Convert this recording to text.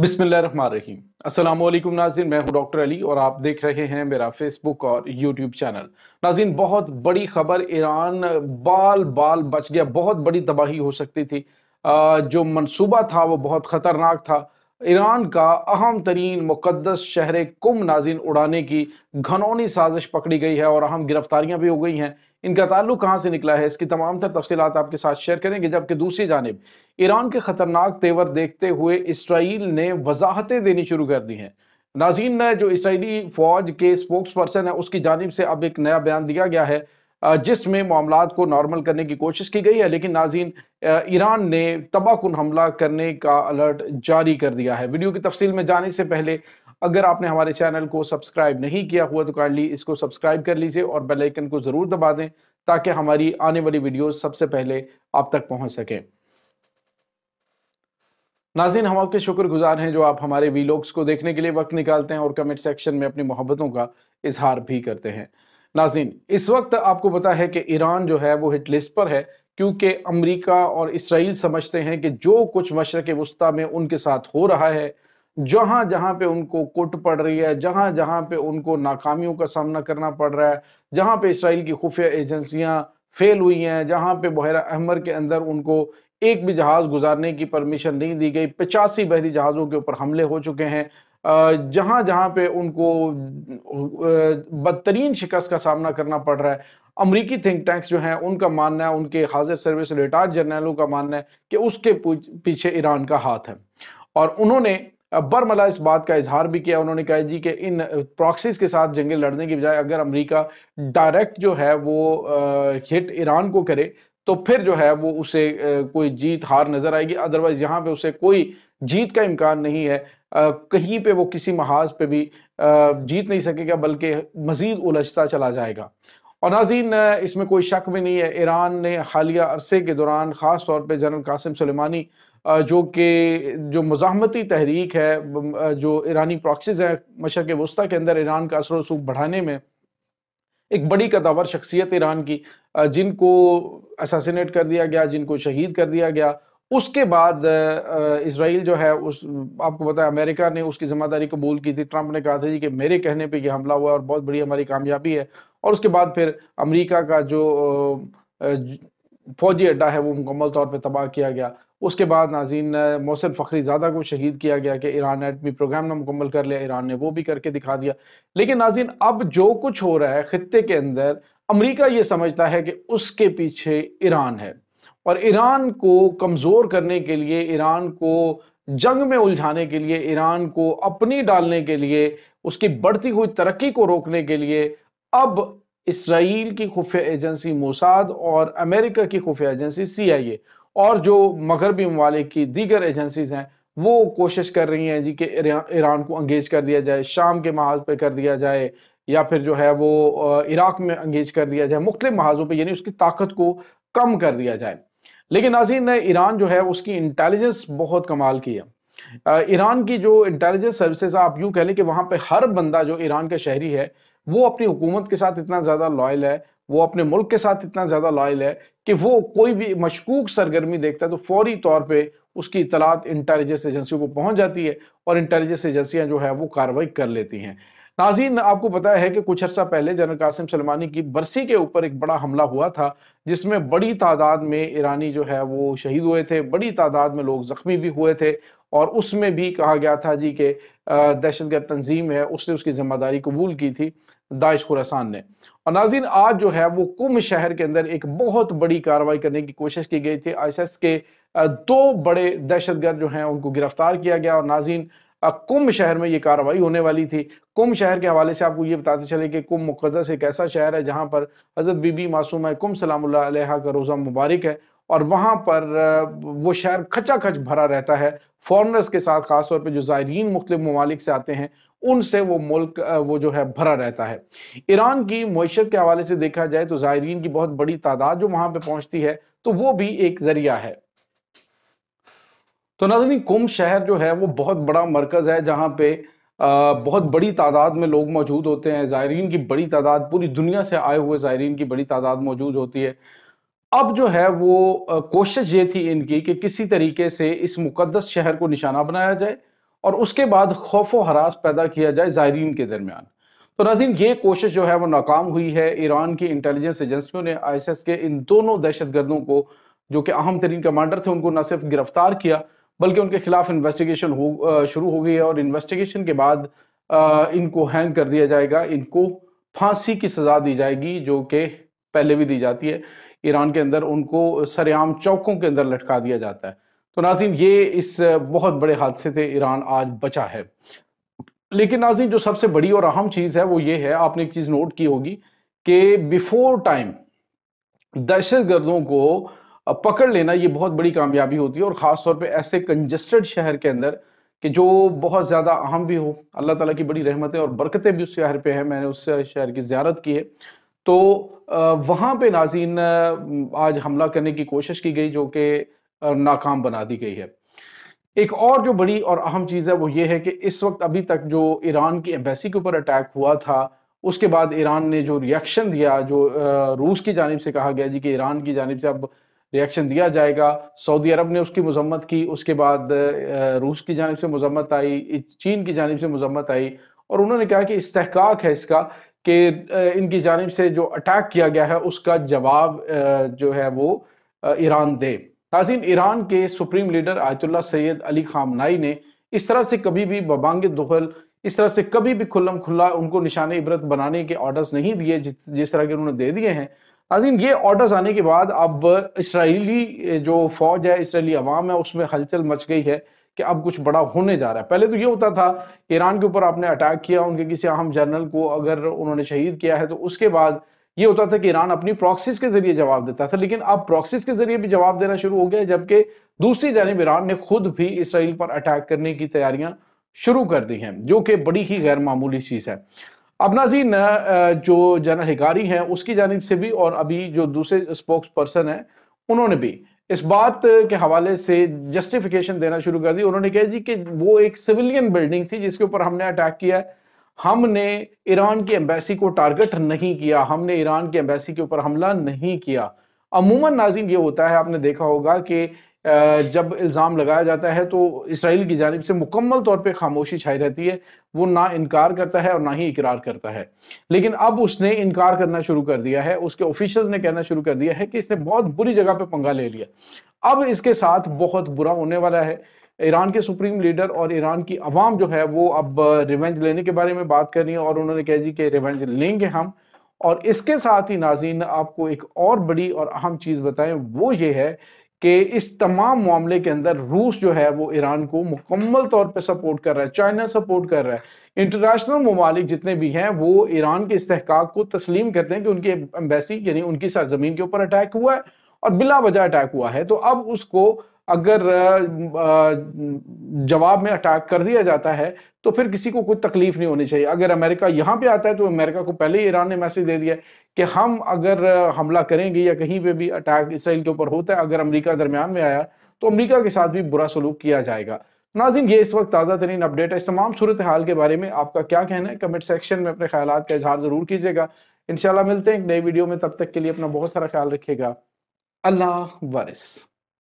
बिसमीम वालेकुम नाजिन मैं हूं डॉक्टर अली और आप देख रहे हैं मेरा फेसबुक और यूट्यूब चैनल नाजिन बहुत बड़ी खबर ईरान बाल बाल बच गया बहुत बड़ी तबाही हो सकती थी जो मंसूबा था वो बहुत ख़तरनाक था ईरान का अहम तरीन मुकदस शहर कुम नाजिन उड़ाने की घनौनी साजिश पकड़ी गई है और अहम गिरफ्तारियां भी हो गई हैं इनका ताल्लुक कहाँ से निकला है इसकी तमाम तर तफसीत आपके साथ शेयर करेंगे जबकि दूसरी जानब ईरान के ख़तरनाक तेवर देखते हुए इसराइल ने वजाहतें देनी शुरू कर दी हैं नाजीन ने जो इसराइली फ़ौज के स्पोक्स पर्सन है उसकी जानब से अब एक नया बयान दिया गया है जिसमें मामला को नॉर्मल करने की कोशिश की गई है लेकिन नाजीन ईरान ने तबाहकुन हमला करने का अलर्ट जारी कर दिया है वीडियो की तफसील में जाने से पहले अगर आपने हमारे चैनल को सब्सक्राइब नहीं किया हुआ तो काइंडली इसको सब्सक्राइब कर लीजिए और बेल आइकन को ज़रूर दबा दें ताकि हमारी आने वाली वीडियो सबसे पहले आप तक पहुंच सके नाजिन हम आपके शुक्रगुजार हैं जो आप हमारे वीलॉग्स को देखने के लिए वक्त निकालते हैं और कमेंट सेक्शन में अपनी मोहब्बतों का इजहार भी करते हैं नाजीन इस वक्त आपको पता है कि ईरान जो है वो हिट लिस्ट पर है क्योंकि अमेरिका और इसराइल समझते हैं कि जो कुछ मशरक वस्ती में उनके साथ हो रहा है जहां जहां पे उनको कुट पड़ रही है जहां जहां पे उनको नाकामियों का सामना करना पड़ रहा है जहां पे इसराइल की खुफिया एजेंसियां फेल हुई हैं जहां पे बहरा अहमर के अंदर उनको एक भी जहाज़ गुजारने की परमिशन नहीं दी गई पचासी बहरी जहाज़ों के ऊपर हमले हो चुके हैं जहां जहां पे उनको बदतरीन शिकस्त का सामना करना पड़ रहा है अमरीकी थिंक टैंक्स जो हैं उनका मानना है उनके हाजिर सर्विस रिटायर्ड जनरलों का मानना है कि उसके पीछे ईरान का हाथ है और उन्होंने बरमला इस बात का इजहार भी किया उन्होंने कहा जी कि इन प्रॉक्सीज के साथ जंगे लड़ने की बजाय अगर अमेरिका डायरेक्ट जो है वो हिट ईरान को करे तो फिर जो है वो उसे कोई जीत हार नजर आएगी अदरवाइज यहाँ पे उसे कोई जीत का इम्कान नहीं है कहीं पे वो किसी महाज पे भी जीत नहीं सकेगा बल्कि मजीद उलझता चला जाएगा और नाजीन इसमें कोई शक भी नहीं है ईरान ने हालिया अरसे के दौरान ख़ास तौर पर जनरल कासिम सलेमानी जो कि जो मजाती तहरीक है जो ईरानी प्रॉक्सीज है मशरक़ वस्ती के अंदर ईरान का असर वसूख बढ़ाने में एक बड़ी कदावर शख्सियत ईरान की जिनको असासीनेट कर दिया गया जिनको शहीद कर दिया गया उसके बाद इसराइल जो है उस आपको पता है अमेरिका ने उसकी जिम्मेदारी कबूल की थी ट्रंप ने कहा था जी कि मेरे कहने पे ये हमला हुआ और बहुत बड़ी हमारी कामयाबी है और उसके बाद फिर अमेरिका का जो फौजी अड्डा है वो मुकम्मल तौर पर तबाह किया गया उसके बाद नाजीन मौसम फ़खरी ज़्यादा को शहीद किया गया कि ईरान एटमी प्रोग्राम ने मुकम्मल कर लिया ईरान ने वो भी करके दिखा दिया लेकिन नाजीन अब जो कुछ हो रहा है ख़त्े के अंदर अमरीका ये समझता है कि उसके पीछे ईरान है और ईरान को कमज़ोर करने के लिए ईरान को जंग में उलझाने के लिए ईरान को अपनी डालने के लिए उसकी बढ़ती हुई तरक्की को रोकने के लिए अब इसराइल की खुफिया एजेंसी मोसाद और अमेरिका की खुफिया एजेंसी सीआईए और जो मगरबी ममालिक की दीगर एजेंसीज हैं वो कोशिश कर रही हैं जी कि ईरान को अंगेज कर दिया जाए शाम के महाज पे कर दिया जाए या फिर जो है वो इराक में अंगेज कर दिया जाए मुख्तु महाजों पर यानी उसकी ताकत को कम कर दिया जाए लेकिन नाजीन ने ईरान जो है उसकी इंटेलिजेंस बहुत कमाल की है ईरान की जो इंटेलिजेंस सर्विसेज आप यूं कह लें कि वहाँ पे हर बंदा जो ईरान का शहरी है वो अपनी हुकूमत के साथ इतना ज़्यादा लॉयल है वो अपने मुल्क के साथ इतना ज़्यादा लॉयल है कि वो कोई भी मशकूक सरगर्मी देखता है तो फौरी तौर पर उसकी इतलात इंटेलिजेंस एजेंसियों को पहुंच जाती है और इंटेलिजेंस एजेंसियाँ जो है वो कार्रवाई कर लेती हैं नाजीन आपको पता है कि कुछ अर्सा पहले जनरल कासिम सलमानी की बरसी के ऊपर एक बड़ा हमला हुआ था जिसमें बड़ी तादाद में ईरानी जो है वो शहीद हुए थे बड़ी तादाद में लोग जख्मी भी हुए थे और उसमें भी कहा गया था जी के दहशत गर्द तंजीम है उसने उसकी जिम्मेदारी कबूल की थी दाइश खुरासान ने और नाजीन आज जो है वो कुम शहर के अंदर एक बहुत बड़ी कार्रवाई करने की कोशिश की गई थी आईएसएस के दो बड़े दहशत गर्द जो हैं उनको गिरफ्तार किया गया और नाजीन कुंभ शहर में ये कार्रवाई होने वाली थी कुंभ शहर के हवाले से आपको ये बताते चले कि कुंभ मुकदस एक ऐसा शहर है जहाँ पर हज़रत बीबी मासूम है कुंभ सलाम का रोज़ा मुबारक है और वहाँ पर वो शहर खचा खच भरा रहता है फॉरनर्स के साथ खासतौर पर जो ज़ायरीन मुख्तु ममालिक से आते हैं उनसे वो मुल्क वो जो है भरा रहता है ईरान की मीशत के हवाले से देखा जाए तो ज़ायरीन की बहुत बड़ी तादाद जो वहाँ पर पहुँचती है तो वो भी एक ज़रिया है तो नाजरीन कुंभ शहर जो है वो बहुत बड़ा मरकज़ है जहाँ पे बहुत बड़ी तादाद में लोग मौजूद होते हैं ज़ायरीन की बड़ी तादाद पूरी दुनिया से आए हुए ज़ायरीन की बड़ी तादाद मौजूद होती है अब जो है वो कोशिश ये थी इनकी कि किसी तरीके से इस मुकदस शहर को निशाना बनाया जाए और उसके बाद खौफ व हरास पैदा किया जाए ज़ायरीन के दरमियान तो नाजीन ये कोशिश जो है वो नाकाम हुई है ईरान की इंटेलिजेंस एजेंसियों ने एस के इन दोनों दहशत गर्दों को जो कि अहम तरीन कमांडर थे उनको न सिर्फ गिरफ्तार किया बल्कि उनके खिलाफ इन्वेस्टिगेशन हो शुरू हो गई है और इन्वेस्टिगेशन के बाद इनको हैंग कर दिया जाएगा इनको फांसी की सज़ा दी जाएगी जो कि पहले भी दी जाती है ईरान के अंदर उनको सरेआम चौकों के अंदर लटका दिया जाता है तो नाजिम ये इस बहुत बड़े हादसे से ईरान आज बचा है लेकिन नाजिम जो सबसे बड़ी और अहम चीज़ है वो ये है आपने एक चीज़ नोट की होगी कि बिफोर टाइम दहशत गर्दों को पकड़ लेना ये बहुत बड़ी कामयाबी होती है और ख़ास तौर ऐसे कंजस्टेड शहर के अंदर कि जो बहुत ज़्यादा अहम भी हो अल्लाह ताला की बड़ी रहमतें और बरकतें भी उस शहर पे हैं मैंने उस शहर की ज्यारत की है तो वहाँ पे नाजीन आज हमला करने की कोशिश की गई जो कि नाकाम बना दी गई है एक और जो बड़ी और अहम चीज़ है वो ये है कि इस वक्त अभी तक जो ईरान की एम्बेसी के ऊपर अटैक हुआ था उसके बाद ईरान ने जो रिएक्शन दिया जो रूस की जानब से कहा गया जी कि ईरान की जानब से अब रिएक्शन दिया जाएगा सऊदी अरब ने उसकी मजम्मत की उसके बाद रूस की जानब से मजम्मत आई चीन की जानब से मजम्मत आई और उन्होंने कहा कि इस्तेकाक है इसका कि इनकी जानब से जो अटैक किया गया है उसका जवाब जो है वो ईरान दे नाजिन ईरान के supreme leader Ayatollah Sayyid Ali Khamenei ने इस तरह से कभी भी बबांग दुखल इस तरह से कभी भी खुल्लम खुल्ला उनको निशान इबरत बनाने के ऑर्डर्स नहीं दिए जिस तरह के उन्होंने दे दिए हैं नाजीन ये ऑर्डर्स आने के बाद अब इसराइली जो फौज है इसराइली अवाम है उसमें हलचल मच गई है कि अब कुछ बड़ा होने जा रहा है पहले तो ये होता था कि ईरान के ऊपर आपने अटैक किया उनके किसी अहम जनरल को अगर उन्होंने शहीद किया है तो उसके बाद ये होता था कि ईरान अपनी प्रॉक्सीज के जरिए जवाब देता था लेकिन अब प्रॉक्सीज के जरिए भी जवाब देना शुरू हो गया जबकि दूसरी जानब ईरान ने खुद भी इसराइल पर अटैक करने की तैयारियां शुरू कर दी हैं जो कि बड़ी ही गैर मामूली चीज़ है अब नाजीन जो जनरल हिकारी हैं उसकी जानब से भी और अभी जो दूसरे स्पोक्स पर्सन हैं उन्होंने भी इस बात के हवाले से जस्टिफिकेशन देना शुरू कर दी उन्होंने कहा जी कि वो एक सिविलियन बिल्डिंग थी जिसके ऊपर हमने अटैक किया है हमने ईरान की एम्बेसी को टारगेट नहीं किया हमने ईरान की एम्बेसी के ऊपर हमला नहीं किया अमूमन नाजिम ये होता है आपने देखा होगा कि जब इल्ज़ाम लगाया जाता है तो इसराइल की जानब से मुकम्मल तौर पर खामोशी छाई रहती है वो ना इनकार करता है और ना ही इकरार करता है लेकिन अब उसने इनकार करना शुरू कर दिया है उसके ऑफिशल्स ने कहना शुरू कर दिया है कि इसने बहुत बुरी जगह पर पंगा ले लिया अब इसके साथ बहुत बुरा होने वाला है ईरान के सुप्रीम लीडर और ईरान की आवाम जो है वो अब रिवेंज लेने के बारे में बात कर रही है और उन्होंने कह दी कि रिवेंज लेंगे हम और इसके साथ ही नाजीन आपको एक और बड़ी और अहम चीज़ बताएं वो ये है कि इस तमाम मामले के अंदर रूस जो है वो ईरान को मुकम्मल तौर पर सपोर्ट कर रहा है चाइना सपोर्ट कर रहा है इंटरनेशनल ममालिक जितने भी हैं वो ईरान के इस्तेक को तस्लीम करते हैं कि उनकी एम्बेसी यानी उनकी सरजमीन के ऊपर अटैक हुआ है और बिला वजह अटैक हुआ है तो अब उसको अगर जवाब में अटैक कर दिया जाता है तो फिर किसी को कोई तकलीफ नहीं होनी चाहिए अगर अमेरिका यहाँ पे आता है तो अमेरिका को पहले ही ईरान ने मैसेज दे दिया कि हम अगर हमला करेंगे या कहीं पे भी अटैक इसराइल के ऊपर होता है अगर अमेरिका दरमियान में आया तो अमेरिका के साथ भी बुरा सलूक किया जाएगा नाजिम ये इस वक्त ताज़ा तरीन अपडेट है इस तमाम सूरत हाल के बारे में आपका क्या कहना है कमेंट सेक्शन में अपने ख्याल का इजहार ज़रूर कीजिएगा इनशाला मिलते हैं एक नई वीडियो में तब तक के लिए अपना बहुत सारा ख्याल रखिएगा Allah Waris.